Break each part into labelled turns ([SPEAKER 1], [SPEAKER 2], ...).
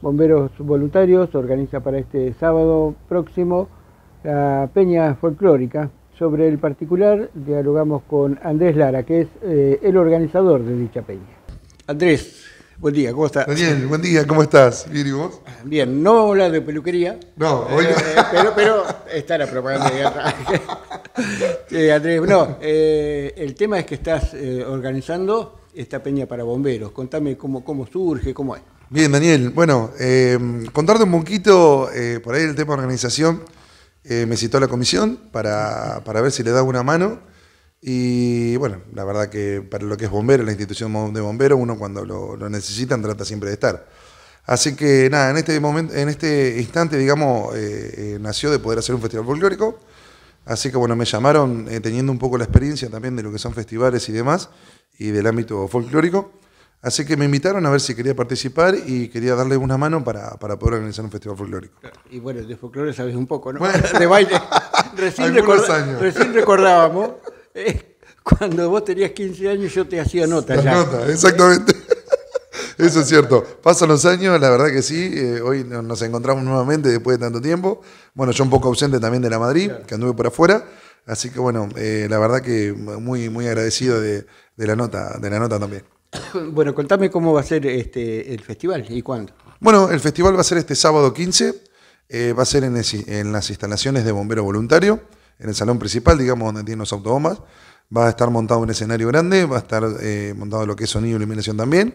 [SPEAKER 1] Bomberos Voluntarios organiza para este sábado próximo la Peña Folclórica. Sobre el particular dialogamos con Andrés Lara, que es eh, el organizador de dicha peña. Andrés, buen día, ¿cómo estás? Daniel, buen día, ¿cómo estás? ¿Bien y vos? Ah, bien, no vamos a hablar de peluquería. No, hoy eh, pero, pero, está la propaganda de guerra. Eh, Andrés, no, el tema es que estás organizando esta peña para bomberos. Contame cómo, cómo surge, cómo es.
[SPEAKER 2] Bien, Daniel, bueno, eh, contarte un poquito eh, por ahí el tema de organización. Eh, me citó la comisión para, ver si le da una mano. Y bueno, la verdad que para lo que es bombero, la institución de bomberos, uno cuando lo, necesita necesitan trata siempre de estar. Así que nada, en este, momento, en este instante, digamos, nació de poder hacer un festival folclórico. Así que bueno, me llamaron teniendo un poco la experiencia también de lo que son festivales y demás, y del ámbito folclórico. Así que me invitaron a ver si quería participar y quería darle una mano para, para poder organizar un festival folclórico.
[SPEAKER 1] Y bueno, de folclore sabes un poco, ¿no? De baile. Recién, recordábamos, eh, cuando vos tenías 15 años yo te hacía nota.
[SPEAKER 2] exactamente. Eso es cierto. Pasan los años, la verdad que sí. Eh, hoy nos encontramos nuevamente después de tanto tiempo. Bueno, yo un poco ausente también de la Madrid, que anduve por afuera. Así que bueno, eh, la verdad que muy, muy agradecido de, la nota, de la nota también.
[SPEAKER 1] Bueno, contame cómo va a ser este, el festival y cuándo.
[SPEAKER 2] Bueno, el festival va a ser este sábado 15, eh, va a ser en, las instalaciones de Bombero Voluntario, en el salón principal, digamos, donde tienen los autobombas. Va a estar montado un escenario grande, va a estar eh, montado lo que es sonido y iluminación también.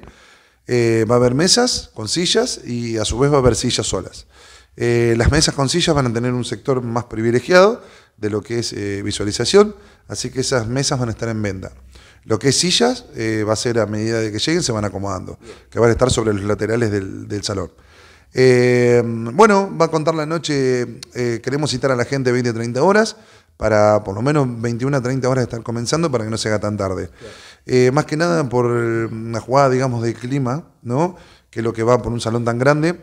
[SPEAKER 2] Eh, va a haber mesas con sillas y a su vez va a haber sillas solas. las mesas con sillas van a tener un sector más privilegiado de lo que es visualización, así que esas mesas van a estar en venta. Lo que es sillas eh, va a ser a medida de que lleguen, se van acomodando, que van a estar sobre los laterales del, salón. Eh, bueno, va a contar la noche, eh, queremos citar a la gente 20, 30 horas, para por lo menos 21 a 30 horas estar comenzando para que no se haga tan tarde. más que nada por una jugada, digamos, de clima, ¿no? que es lo que va por un salón tan grande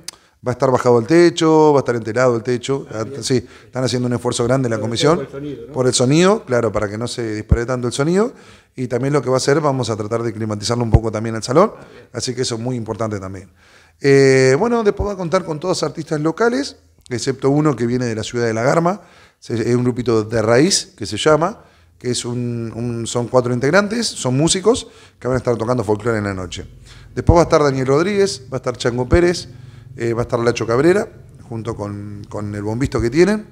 [SPEAKER 2] va a estar bajado el techo, va a estar enterado el techo. sí, están haciendo un esfuerzo grande en la comisión por el, sonido, ¿no? por el, sonido, claro, para que no se dispare tanto el sonido. Y también lo que va a hacer, vamos a tratar de climatizarlo un poco también el salón, así que eso es muy importante también. Eh, bueno, después va a contar con todos artistas locales, excepto uno que viene de la ciudad de La Garma, es un grupito de raíz que se llama, que es un, son cuatro integrantes, son músicos que van a estar tocando folclore en la noche. Después va a estar Daniel Rodríguez, va a estar Chango Pérez, eh, va a estar Lacho Cabrera, junto con, el bombisto que tienen.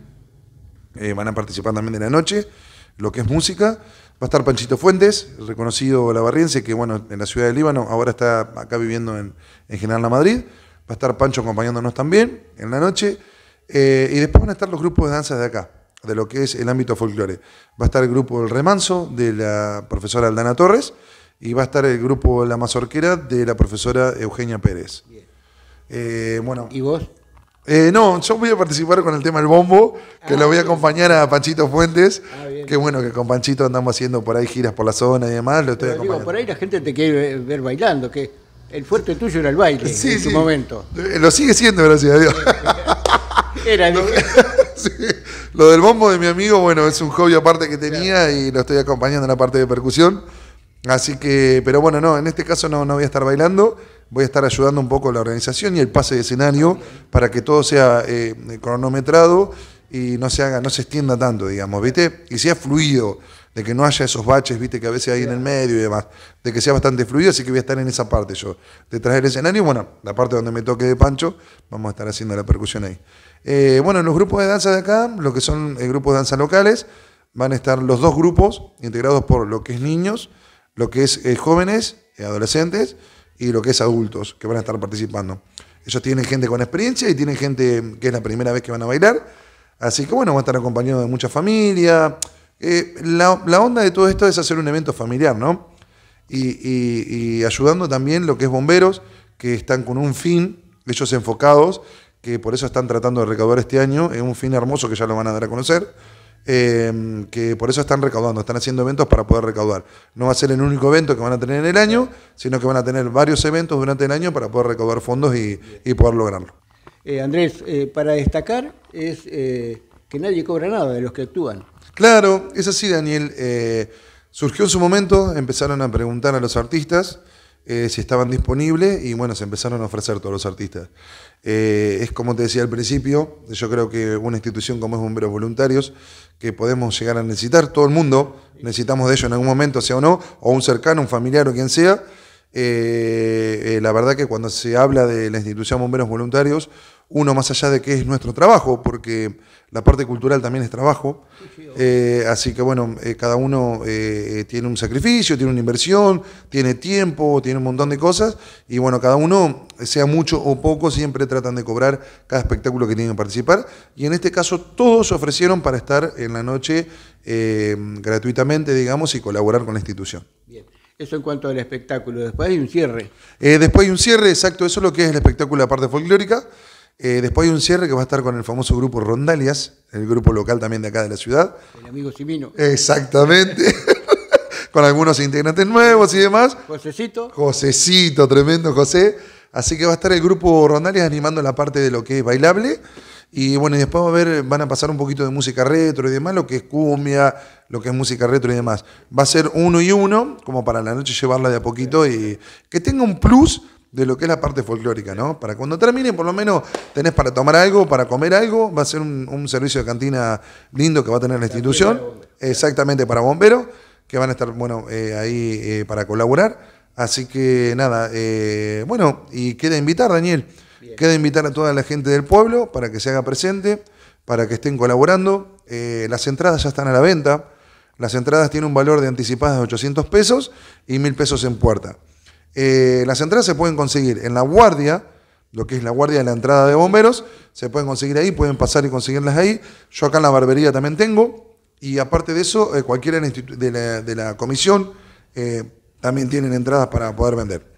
[SPEAKER 2] Eh, van a participar también de la noche, lo que es música. Va a estar Panchito Fuentes, reconocido lavarriense, que bueno, en la ciudad de Líbano, ahora está acá viviendo en, General La Madrid. Va a estar Pancho acompañándonos también en la noche. Eh, y después van a estar los grupos de danzas de acá, de lo que es el ámbito folclore. Va a estar el grupo El Remanso, de la profesora Aldana Torres, y va a estar el grupo La Mazorquera, de la profesora Eugenia Pérez. Bien. Eh, bueno. ¿Y vos? Eh, no, yo voy a participar con el tema del bombo, que ah, lo voy a acompañar a Panchito Fuentes, ah, qué bueno, que con Panchito andamos haciendo por ahí giras por la zona y demás, lo estoy
[SPEAKER 1] por ahí la gente te quiere ver bailando, que el fuerte tuyo era el baile en su momento. Eh, lo
[SPEAKER 2] sigue siendo, gracias a Dios.
[SPEAKER 1] Era
[SPEAKER 2] lo, del bombo de mi amigo, bueno, es un hobby aparte que tenía y lo estoy acompañando en la parte de percusión. Así que, pero bueno, no, en este caso no, voy a estar bailando, voy a estar ayudando un poco la organización y el pase de escenario para que todo sea eh, cronometrado y no se haga, no se extienda tanto, digamos, ¿viste? Y sea fluido, de que no haya esos baches, ¿viste? Que a veces hay en el medio y demás, de que sea bastante fluido, así que voy a estar en esa parte yo, detrás del escenario, bueno, la parte donde me toque de pancho, vamos a estar haciendo la percusión ahí. Eh, bueno, en los grupos de danza de acá, lo que son eh, grupos de danza locales, van a estar los dos grupos, integrados por lo que es niños, lo que es eh, jóvenes, eh, adolescentes y lo que es adultos que van a estar participando. Ellos tienen gente con experiencia y tienen gente que es la primera vez que van a bailar. Así que bueno, van a estar acompañados de mucha familia. Eh, la, onda de todo esto es hacer un evento familiar, ¿no? Y, y, ayudando también lo que es bomberos, que están con un fin, ellos enfocados, que por eso están tratando de recaudar este año, es un fin hermoso que ya lo van a dar a conocer Em, que por eso están recaudando, están haciendo eventos para poder recaudar. No va a ser el único evento que van a tener en el año, sino que van a tener varios eventos durante el año para poder recaudar fondos y, poder lograrlo.
[SPEAKER 1] Eh, Andrés, eh, para destacar es eh, que nadie cobra nada de los que actúan.
[SPEAKER 2] Claro, es así, Daniel. surgió en su momento, empezaron a preguntar a los artistas. Eh, si estaban disponibles y bueno, se empezaron a ofrecer todos los artistas. Eh, es como te decía al principio, yo creo que una institución como es Bomberos Voluntarios, que podemos llegar a necesitar, todo el mundo necesitamos de ellos en algún momento, sea o no, o un cercano, un familiar o quien sea. Eh, la verdad que cuando se habla de la institución Bomberos Voluntarios, uno más allá de que es nuestro trabajo, porque la parte cultural también es trabajo. Eh, así que bueno, eh, cada uno eh, tiene un sacrificio, tiene una inversión, tiene tiempo, tiene un montón de cosas. Y bueno, cada uno, sea mucho o poco, siempre tratan de cobrar cada espectáculo que tienen que participar. Y en este caso todos ofrecieron para estar en la noche gratuitamente, digamos, y colaborar con la institución. Bien.
[SPEAKER 1] Eso en cuanto al espectáculo. Después hay un cierre.
[SPEAKER 2] después hay un cierre, exacto. Eso es lo que es el espectáculo de la parte folclórica. Eh, después hay un cierre que va a estar con el famoso grupo Rondalias, el grupo local también de acá de la ciudad.
[SPEAKER 1] El amigo Simino.
[SPEAKER 2] Exactamente. con algunos integrantes nuevos y demás.
[SPEAKER 1] Josecito.
[SPEAKER 2] Josecito, tremendo José. Así que va a estar el grupo Rondalias animando la parte de lo que es bailable. Y bueno, y después va a ver, van a pasar un poquito de música retro y demás, lo que es cumbia, lo que es música retro y demás. Va a ser uno y uno, como para la noche llevarla de a poquito y que tenga un plus de lo que es la parte folclórica, ¿no? Para cuando termine, por lo menos tenés para tomar algo, para comer algo, va a ser un, servicio de cantina lindo que va a tener la institución, exactamente para bomberos, que van a estar, bueno, eh, ahí eh, para colaborar. Así que nada, eh, bueno, y queda invitar, Daniel, queda invitar a toda la gente del pueblo para que se haga presente, para que estén colaborando. las entradas ya están a la venta. Las entradas tienen un valor de anticipadas de 800 pesos y 1000 pesos en puerta. Eh, las entradas se pueden conseguir en la guardia, lo que es la guardia de la entrada de bomberos, se pueden conseguir ahí, pueden pasar y conseguirlas ahí. Yo acá en la barbería también tengo, y aparte de eso, eh, cualquiera de la, comisión eh, también tienen entradas para poder vender.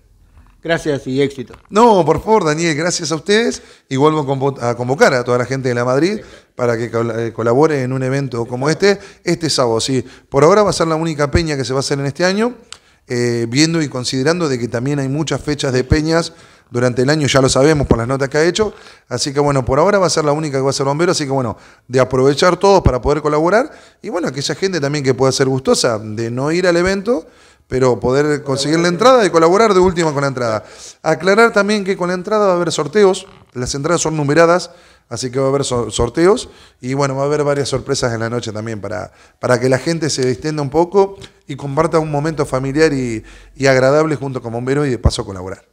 [SPEAKER 2] Gracias y éxito. No, por favor, Daniel, gracias a ustedes y vuelvo a convocar a toda la gente de la Madrid para que colabore en un evento como este, este sábado. Sí, por ahora va a ser la única peña que se va a hacer en este año. Eh, viendo y considerando de que también hay muchas fechas de peñas durante el año, ya lo sabemos por las notas que ha hecho, así que bueno, por ahora va a ser la única que va a ser bombero, así que bueno, de aprovechar todos para poder colaborar y bueno, aquella gente también que pueda ser gustosa de no ir al evento pero poder conseguir la entrada y colaborar de última con la entrada. Aclarar también que con la entrada va a haber sorteos, las entradas son numeradas, así que va a haber sorteos y bueno, va a haber varias sorpresas en la noche también para, para que la gente se distienda un poco y comparta un momento familiar y, agradable junto con Bombero y de paso colaborar.